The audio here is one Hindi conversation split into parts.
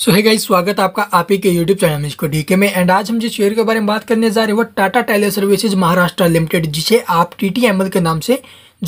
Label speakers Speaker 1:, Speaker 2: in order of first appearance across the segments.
Speaker 1: सो है गाइस स्वागत आपका आप ही के यूट्यूब चैनल इसको डीके में एंड आज हम जिस शेयर के बारे में बात करने जा रहे हैं वो Tata teleservices Maharashtra limited जिसे आप टी टी एम एल के नाम से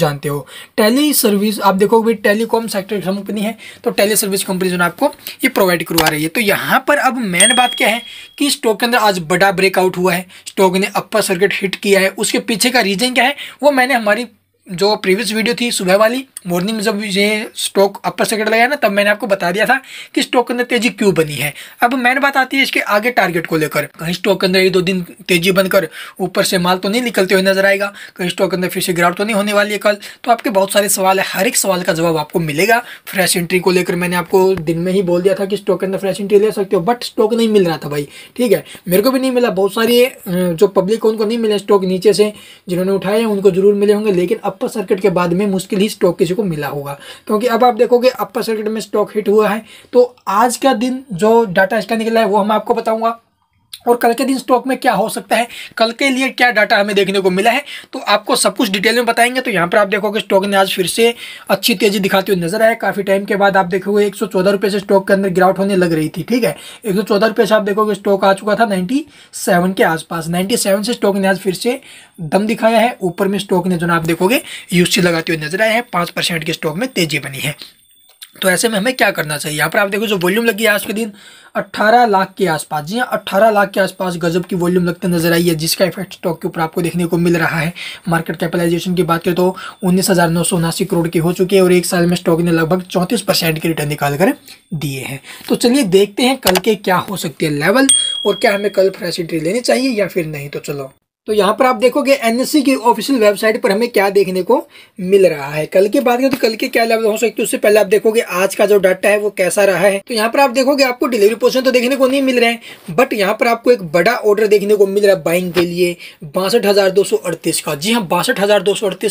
Speaker 1: जानते हो टेली सर्विस आप देखो भाई टेलीकॉम सेक्टर कंपनी है तो टेली सर्विस कंपनी जो है आपको ये प्रोवाइड करवा रही है तो यहाँ पर अब मेन बात क्या है कि स्टॉक के अंदर आज बड़ा ब्रेकआउट हुआ है स्टॉक ने अपर सर्किट हिट किया है उसके पीछे का रीजन क्या है वो मैंने हमारी जो प्रीवियस वीडियो थी सुबह वाली मॉर्निंग में जब ये स्टॉक अपर सर्किट लगाया ना तब मैंने आपको बता दिया था कि स्टॉक के अंदर तेजी क्यों बनी है अब मैन बात आती है इसके आगे टारगेट को लेकर कहीं स्टॉक के अंदर एक दो दिन तेजी बनकर ऊपर से माल तो नहीं निकलते हुए नजर आएगा कहीं स्टॉक के अंदर फिर से गिरावट तो नहीं होने वाली है कल तो आपके बहुत सारे सवाल है हर एक सवाल का जवाब आपको मिलेगा फ्रेश एंट्री को लेकर मैंने आपको दिन में ही बोल दिया था कि स्टॉक के अंदर फ्रेश एंट्री ले सकते हो बट स्टॉक नहीं मिल रहा था भाई ठीक है मेरे को भी नहीं मिला बहुत सारी जो पब्लिक उनको नहीं मिले स्टॉक नीचे से जिन्होंने उठाए उनको जरूर मिले होंगे लेकिन अब अपर सर्किट के बाद में मुश्किल ही स्टॉक किसी को मिला होगा क्योंकि अब आप देखोगे अपर सर्किट में स्टॉक हिट हुआ है तो आज का दिन जो डाटा इसका निकला है वो हम आपको बताऊंगा और कल के दिन स्टॉक में क्या हो सकता है कल के लिए क्या डाटा हमें देखने को मिला है तो आपको सब कुछ डिटेल में बताएंगे तो यहाँ पर आप देखोगे स्टॉक ने आज फिर से अच्छी तेजी दिखाती हुई नजर आया काफ़ी टाइम के बाद आप देखोगे एक रुपये से स्टॉक के अंदर गिरावट होने लग रही थी ठीक है एक सौ चौदह रुपये से आप देखोगे स्टॉक आ चुका था नाइन्टी सेवन के आसपास नाइन्टी सेवन से स्टॉक ने आज फिर से दम दिखाया है ऊपर में स्टॉक ने जो आप देखोगे यूसी लगाते हुए नजर आया है पाँच परसेंट के स्टॉक में तेजी बनी है तो ऐसे में हमें क्या करना चाहिए यहाँ पर आप देखो जो वॉल्यूम लगी है आज के दिन 18 लाख के आसपास जी हाँ अट्ठारह लाख के आसपास गजब की वॉल्यूम लगते नजर आई है जिसका इफेक्ट स्टॉक के ऊपर आपको देखने को मिल रहा है मार्केट कैपिटलाइजेशन की बात करें तो उन्नीस हज़ार नौ सौ उनासी करोड़ की हो चुकी है और एक साल में स्टॉक ने लगभग चौंतीस परसेंट के रिटर्न निकाल कर दिए हैं तो चलिए देखते हैं कल के क्या हो सकते हैं लेवल और क्या हमें कल फ्रेश एंट्री लेनी चाहिए या फिर नहीं तो चलो तो यहाँ पर आप देखोगे एनएससी की ऑफिशियल वेबसाइट पर हमें क्या देखने को मिल रहा है कल की बात करें तो कल के क्या लाभ हो सकते हैं उससे पहले आप देखोगे आज का जो डाटा है वो कैसा रहा है तो यहाँ पर आप देखोगे आपको डिलीवरी पोर्सन तो देखने को नहीं मिल रहे हैं बट यहाँ पर आपको एक बड़ा ऑर्डर देखने को मिल रहा है बाइंग के लिए बासठ का जी हाँ बासठ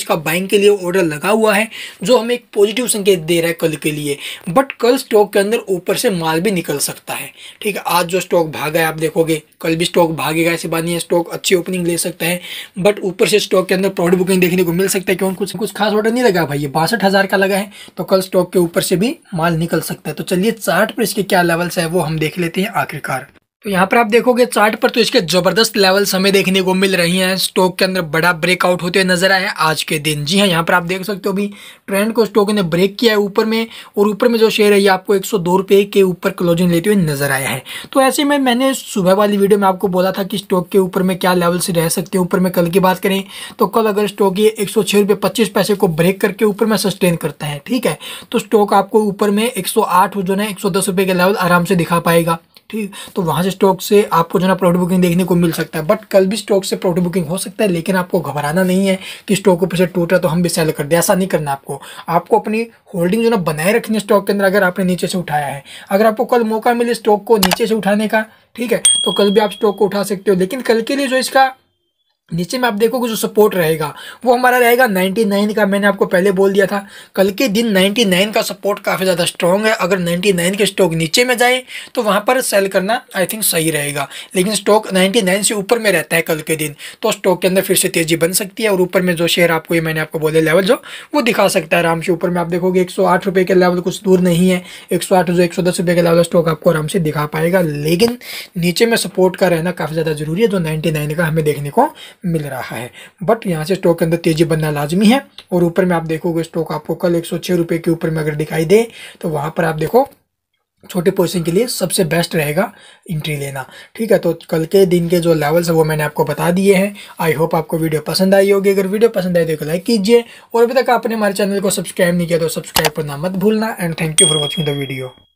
Speaker 1: का बाइंग के लिए ऑर्डर लगा हुआ है जो हमें एक पॉजिटिव संकेत दे रहा है कल के लिए बट कल स्टॉक के अंदर ऊपर से माल भी निकल सकता है ठीक है आज जो स्टॉक भागा है आप देखोगे कल भी स्टॉक भागेगा ऐसी बात नहीं है स्टॉक अच्छी ओपनिंग ले सकते सकता है बट ऊपर से स्टॉक के अंदर प्रॉफिट बुकिंग देखने को मिल सकता है क्योंकि कुछ कुछ खास ऑर्डर नहीं लगा भाई ये बासठ हज़ार का लगा है तो कल स्टॉक के ऊपर से भी माल निकल सकता है तो चलिए चार्ट पर इसके क्या लेवल्स है वो हम देख लेते हैं आखिरकार तो यहाँ पर आप देखोगे चार्ट पर तो इसके जबरदस्त लेवल्स हमें देखने को मिल रही हैं स्टॉक के अंदर बड़ा ब्रेकआउट होते हुए नजर आए हैं आज के दिन जी हाँ यहाँ पर आप देख सकते हो अभी ट्रेंड को स्टॉक ने ब्रेक किया है ऊपर में और ऊपर में जो शेयर है ये आपको एक रुपये के ऊपर क्लोजिंग लेते हुए नजर आया है तो ऐसे में मैंने सुबह वाली वीडियो में आपको बोला था कि स्टॉक के ऊपर में क्या लेवल से रह सकते हैं ऊपर में कल की बात करें तो कल अगर स्टॉक ये एक सौ पैसे को ब्रेक करके ऊपर में सस्टेन करता है ठीक है तो स्टॉक आपको ऊपर में एक सौ जो है एक के लेवल आराम से दिखा पाएगा ठीक तो वहाँ से स्टॉक से आपको जो ना प्रॉफिट बुकिंग देखने को मिल सकता है बट कल भी स्टॉक से प्रॉफिट बुकिंग हो सकता है लेकिन आपको घबराना नहीं है कि स्टॉक ऊपर से टूट रहा तो हम भी सेल कर दें ऐसा नहीं करना आपको आपको अपनी होल्डिंग जो ना बनाए रखनी है स्टॉक के अंदर अगर आपने नीचे से उठाया है अगर आपको कल मौका मिले स्टॉक को नीचे से उठाने का ठीक है तो कल भी आप स्टॉक को उठा सकते हो लेकिन कल के लिए जो इसका नीचे में आप देखोगे जो सपोर्ट रहेगा वो हमारा रहेगा 99 का मैंने आपको पहले बोल दिया था कल के दिन 99 का सपोर्ट काफ़ी ज़्यादा स्ट्रॉन्ग है अगर 99 के स्टॉक नीचे में जाए तो वहाँ पर सेल करना आई थिंक सही रहेगा लेकिन स्टॉक 99 से ऊपर में रहता है कल के दिन तो स्टॉक के अंदर फिर से तेज़ी बन सकती है और ऊपर में जो शेयर आपको ये मैंने आपको बोले लेवल जो वो दिखा सकता है आराम से ऊपर में आप देखोगे एक सौ के लेवल कुछ दूर नहीं है एक सौ जो एक सौ का लेवल स्टॉक आपको आराम से दिखा पाएगा लेकिन नीचे में सपोर्ट का रहना काफ़ी ज़्यादा ज़रूरी है जो नाइन्टी का हमें देखने को मिल रहा है बट यहाँ से स्टॉक के अंदर तेजी बनना लाजमी है और ऊपर में आप देखोगे स्टॉक आपको कल एक सौ के ऊपर में अगर दिखाई दे तो वहाँ पर आप देखो छोटे पोजिशन के लिए सबसे बेस्ट रहेगा इंट्री लेना ठीक है तो कल के दिन के जो लेवल्स है वो मैंने आपको बता दिए हैं आई होप आपको वीडियो पसंद आई होगी अगर वीडियो पसंद आई तो लाइक कीजिए और अभी तक आपने हमारे चैनल को सब्सक्राइब नहीं किया तो सब्सक्राइब करना मत भूलना and thank you for watching the video